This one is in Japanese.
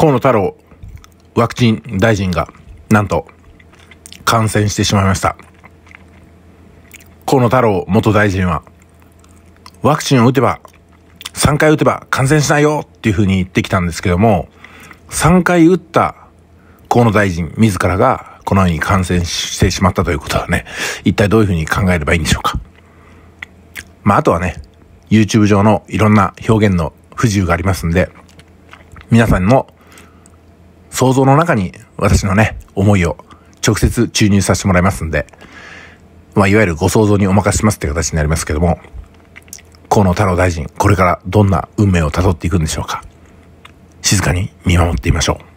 河野太郎ワクチン大臣がなんと感染してしまいました河野太郎元大臣はワクチンを打てば3回打てば感染しないよっていうふうに言ってきたんですけども3回打った河野大臣自らがこのように感染してしまったということはね一体どういうふうに考えればいいんでしょうかまああとはね YouTube 上のいろんな表現の不自由がありますんで皆さんの想像の中に私のね、思いを直接注入させてもらいますんで、まあ、いわゆるご想像にお任せしますという形になりますけども、河野太郎大臣、これからどんな運命をたどっていくんでしょうか。静かに見守っていましょう。